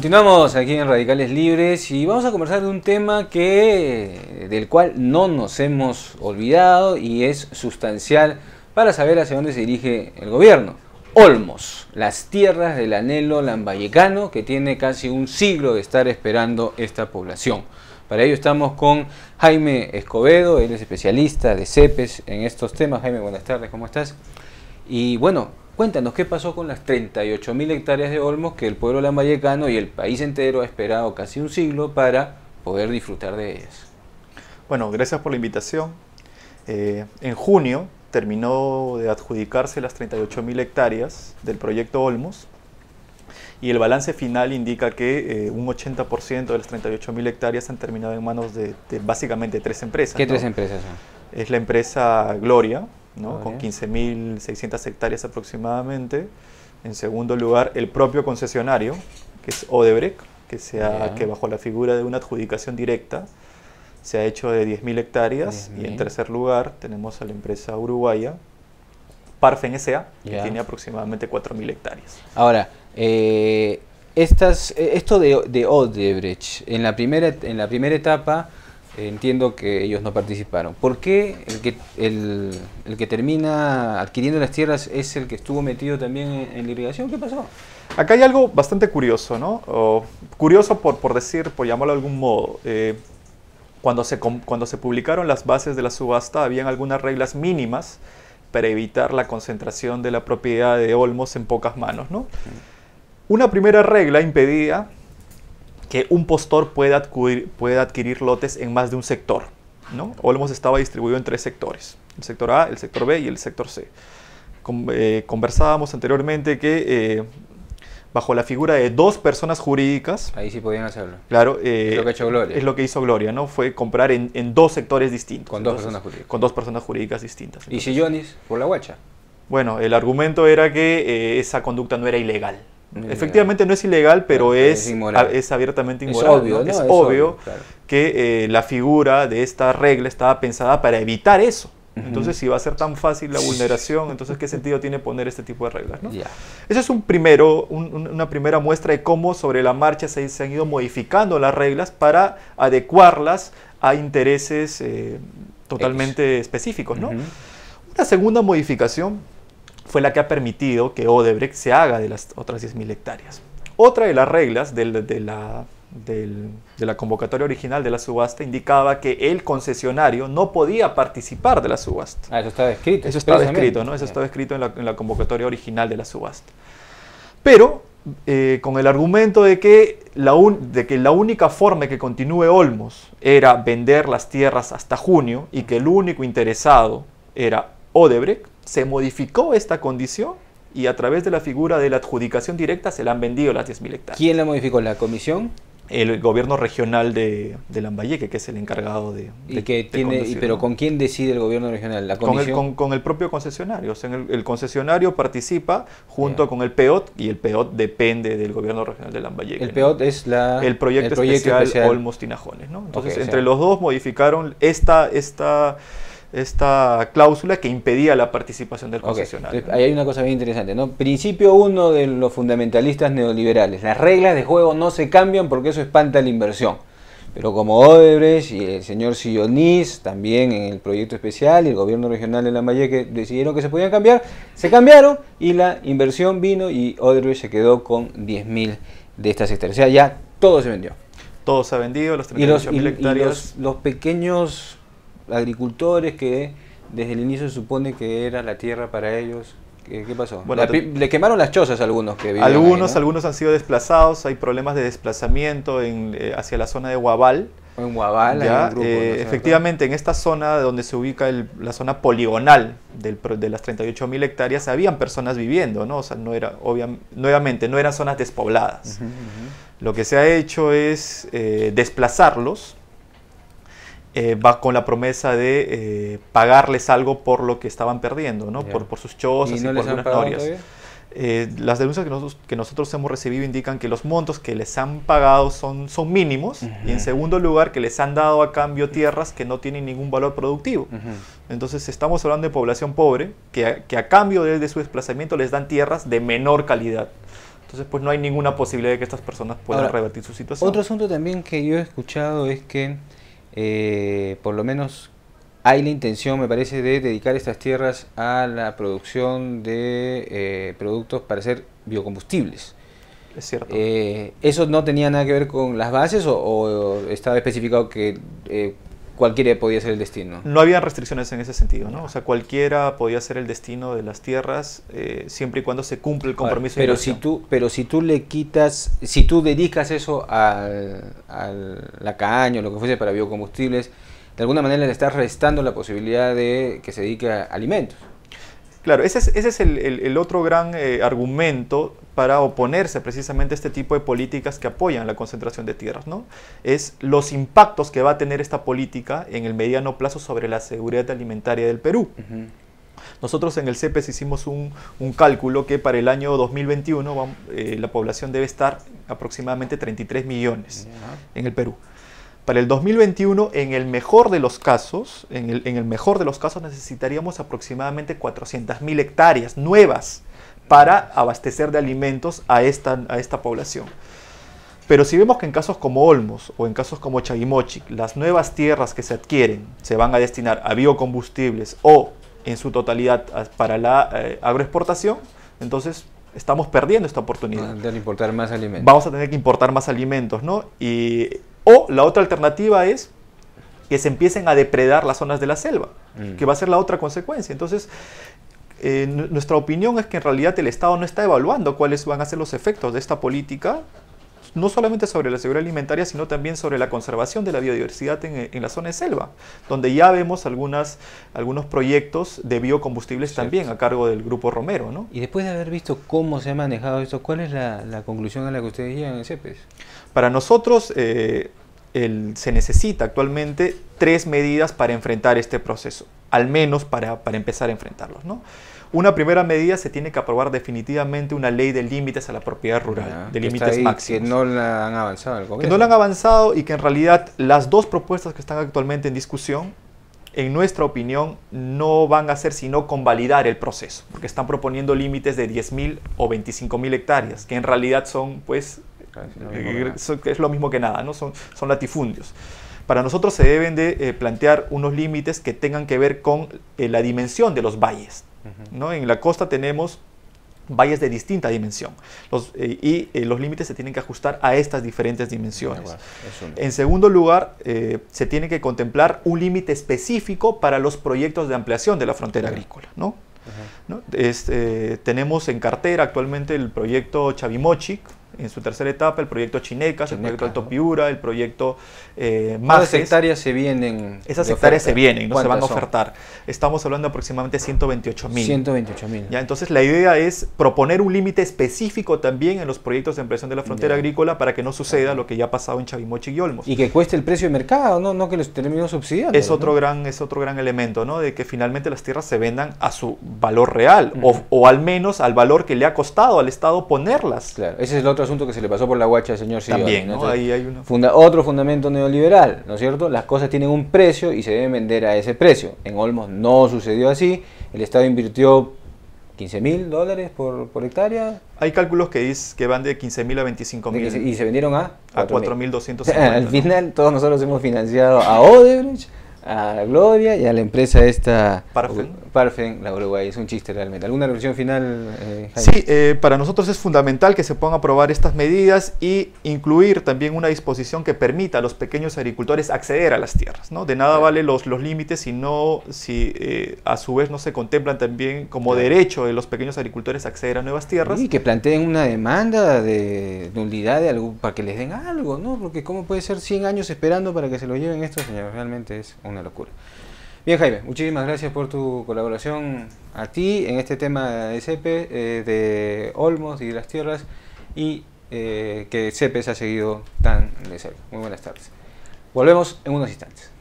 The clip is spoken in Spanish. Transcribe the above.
Continuamos aquí en Radicales Libres y vamos a conversar de un tema que del cual no nos hemos olvidado y es sustancial para saber hacia dónde se dirige el gobierno. Olmos, las tierras del anhelo lambayecano que tiene casi un siglo de estar esperando esta población. Para ello estamos con Jaime Escobedo, él es especialista de CEPES en estos temas. Jaime, buenas tardes, ¿cómo estás? Y bueno, Cuéntanos qué pasó con las 38.000 hectáreas de olmos que el pueblo lamayecano y el país entero ha esperado casi un siglo para poder disfrutar de ellas. Bueno, gracias por la invitación. Eh, en junio terminó de adjudicarse las 38.000 hectáreas del proyecto Olmos y el balance final indica que eh, un 80% de las 38.000 hectáreas han terminado en manos de, básicamente tres empresas. ¿Qué tres empresas son? Es la empresa Gloria, ¿no? con 15.600 hectáreas aproximadamente. En segundo lugar, el propio concesionario, que es Odebrecht, que, que bajo la figura de una adjudicación directa se ha hecho de 10.000 hectáreas. y en tercer lugar, tenemos a la empresa uruguaya Parfen SA, que tiene aproximadamente 4.000 hectáreas. Ahora, eh, estas, eh, esto de, Odebrecht, en la en la primera etapa eh, entiendo que ellos no participaron. ¿Por qué el que, el, el, que termina adquiriendo las tierras es el que estuvo metido también en, la irrigación? ¿Qué pasó? Acá hay algo bastante curioso, ¿no? O, curioso por, por, decir, por llamarlo de algún modo. Eh, cuando, se, cuando se publicaron las bases de la subasta, habían algunas reglas mínimas para evitar la concentración de la propiedad de Olmos en pocas manos, ¿no? Una primera regla impedía que un postor pueda adquirir, adquirir lotes en más de un sector. ¿no? Olmos estaba distribuido en tres sectores, el sector A, el sector B y el sector C. Eh, conversábamos anteriormente que eh, bajo la figura de dos personas jurídicas... Ahí sí podían hacerlo. Claro. Eh, es lo que hizo Gloria. ¿no? Fue comprar en, dos sectores distintos. Con dos personas jurídicas. Con dos personas jurídicas distintas. ¿Y Jonis? por la guacha Bueno, el argumento era que esa conducta no era ilegal. Efectivamente no es ilegal, pero es, es, abiertamente inmoral. Es obvio, que eh, la figura de esta regla estaba pensada para evitar eso. Entonces, si va a ser tan fácil la vulneración, entonces, ¿qué sentido tiene poner este tipo de reglas? ¿no? Esa es un primero, una primera muestra de cómo sobre la marcha se, han ido modificando las reglas para adecuarlas a intereses eh, totalmente específicos. Una segunda modificación fue la que ha permitido que Odebrecht se haga de las otras 10.000 hectáreas. Otra de las reglas de la, convocatoria original de la subasta indicaba que el concesionario no podía participar de la subasta. Ah, eso estaba escrito. Eso estaba escrito, ¿no? Eso estaba escrito en la, convocatoria original de la subasta. Pero eh, con el argumento de que, la de que la única forma que continúe Olmos era vender las tierras hasta junio y que el único interesado era Odebrecht, se modificó esta condición y a través de la figura de la adjudicación directa se le han vendido las 10.000 hectáreas. ¿Quién la modificó? ¿La comisión? El gobierno regional de, Lambayeque, que es el encargado de... tiene, ¿Pero con quién decide el gobierno regional? ¿La Con, el, con, el propio concesionario. O sea, el, concesionario participa junto con el PEOT y el PEOT depende del gobierno regional de Lambayeque. El PEOT es la, el, proyecto especial, Olmos Tinajones. ¿no? Entonces, entre los dos modificaron esta... esta esta cláusula que impedía la participación del concesionario. Ahí hay una cosa bien interesante, ¿no? Principio uno de los fundamentalistas neoliberales. Las reglas de juego no se cambian porque eso espanta la inversión. Pero como Odebrecht y el señor Sillonis, también en el proyecto especial, y el gobierno regional de que decidieron que se podían cambiar, se cambiaron y la inversión vino y Odebrecht se quedó con 10.000 de estas hectáreas. O sea, ya todo se vendió. Todo se ha vendido, los 38.000 hectáreas. los pequeños agricultores que desde el inicio se supone que era la tierra para ellos. ¿Qué, pasó? le quemaron las chozas a algunos que vivían Algunos, algunos han sido desplazados, hay problemas de desplazamiento eh, hacia la zona de Guabal. En Guaval eh, efectivamente, en esta zona donde se ubica la zona poligonal de las 38.000 hectáreas, habían personas viviendo, ¿no? O sea, no era, nuevamente, no eran zonas despobladas. Lo que se ha hecho es eh, desplazarlos eh, va con la promesa de eh, pagarles algo por lo que estaban perdiendo, ¿no? Por, sus chozas y, por algunas eh, las denuncias que nosotros, que nosotros hemos recibido indican que los montos que les han pagado son, son mínimos y en segundo lugar que les han dado a cambio tierras que no tienen ningún valor productivo. Entonces estamos hablando de población pobre que a, que a cambio de, su desplazamiento les dan tierras de menor calidad. Entonces pues no hay ninguna posibilidad de que estas personas puedan revertir su situación. Otro asunto también que yo he escuchado es que eh, por lo menos hay la intención, me parece, de dedicar estas tierras a la producción de eh, productos para ser biocombustibles. Es cierto. Eh, ¿Eso no tenía nada que ver con las bases o, estaba especificado que eh, cualquiera podía ser el destino. No había restricciones en ese sentido, ¿no? O sea, cualquiera podía ser el destino de las tierras eh, siempre y cuando se cumple el compromiso. pero, si tú, pero si tú le quitas, si tú dedicas eso a, la caña o lo que fuese para biocombustibles, de alguna manera le estás restando la posibilidad de que se dedique a alimentos. Claro, ese es, el, otro gran eh, argumento para oponerse precisamente a este tipo de políticas que apoyan la concentración de tierras, ¿no? Es los impactos que va a tener esta política en el mediano plazo sobre la seguridad alimentaria del Perú. Nosotros en el CEPES hicimos un, cálculo que para el año 2021 eh, la población debe estar aproximadamente 33 millones en el Perú. Para el 2021, en el mejor de los casos, en el, mejor de los casos necesitaríamos aproximadamente 400.000 hectáreas nuevas para abastecer de alimentos a esta, a esta población. Pero si vemos que en casos como Olmos o en casos como chaimochi las nuevas tierras que se adquieren se van a destinar a biocombustibles o en su totalidad para la eh, agroexportación, entonces estamos perdiendo esta oportunidad. Vamos a tener que importar más alimentos. Vamos a tener que importar más alimentos, ¿no? Y o la otra alternativa es que se empiecen a depredar las zonas de la selva, mm. que va a ser la otra consecuencia. Entonces, eh, nuestra opinión es que en realidad el Estado no está evaluando cuáles van a ser los efectos de esta política no solamente sobre la seguridad alimentaria, sino también sobre la conservación de la biodiversidad en, la zona de selva, donde ya vemos algunos proyectos de biocombustibles también a cargo del Grupo Romero. Y después de haber visto cómo se ha manejado esto, ¿cuál es la, conclusión a la que ustedes llegan en CEPES? Para nosotros... Eh, se necesita actualmente tres medidas para enfrentar este proceso, al menos para, empezar a enfrentarlos. Una primera medida se tiene que aprobar definitivamente una ley de límites a la propiedad rural, de límites máximos. Que no la han avanzado el Que no la han avanzado y que en realidad las dos propuestas que están actualmente en discusión, en nuestra opinión, no van a ser sino convalidar el proceso, porque están proponiendo límites de 10.000 o 25.000 hectáreas, que en realidad son, pues, ah, eh, es lo mismo que nada, ¿no? son, son latifundios. Para nosotros se deben de eh, plantear unos límites que tengan que ver con eh, la dimensión de los valles, en la costa tenemos valles de distinta dimensión eh, y eh, los límites se tienen que ajustar a estas diferentes dimensiones. En segundo lugar, eh, se tiene que contemplar un límite específico para los proyectos de ampliación de la frontera agrícola. Este, tenemos en cartera actualmente el proyecto Chavimochic, en su tercera etapa, el proyecto Chinecas, el proyecto Alto Piura, el proyecto más eh, ¿Cuántas hectáreas se vienen? Esas hectáreas se vienen, no se van a ofertar. Estamos hablando de aproximadamente 128 mil. 128 mil. Entonces la idea es proponer un límite específico también en los proyectos de ampliación de la frontera agrícola para que no suceda lo que ya ha pasado en Chavimochi y Olmos. Y que cueste el precio de mercado, no, no que los términos subsidiando. Es otro, gran, es otro gran elemento, ¿no? De que finalmente las tierras se vendan a su valor real o, al menos al valor que le ha costado al Estado ponerlas. Claro, ese es el otro asunto que se le pasó por la guacha al señor Sion. También, ¿no? otro fundamento neoliberal, ¿no es cierto? Las cosas tienen un precio y se deben vender a ese precio. En Olmos no sucedió así. El Estado invirtió 15 mil dólares por, hectárea. Hay cálculos que, que van de 15 mil a 25 mil. Y se vendieron a 4.250. Al final todos nosotros hemos financiado a Odebrecht a Gloria y a la empresa esta Parfen. la Uruguay. Es un chiste realmente. ¿Alguna reflexión final? Eh, sí, eh, para nosotros es fundamental que se puedan aprobar estas medidas y incluir también una disposición que permita a los pequeños agricultores acceder a las tierras. ¿no? De nada vale los, los límites si, si eh, a su vez no se contemplan también como derecho de los pequeños agricultores acceder a nuevas tierras. Y que planteen una demanda de nulidad de algo, para que les den algo, ¿no? Porque ¿cómo puede ser 100 años esperando para que se lo lleven estos señores Realmente es un una locura. Bien, Jaime, muchísimas gracias por tu colaboración a ti en este tema de CEPE, eh, de Olmos y de las tierras, y eh, que CEPES ha seguido tan de cerca. Muy buenas tardes. Volvemos en unos instantes.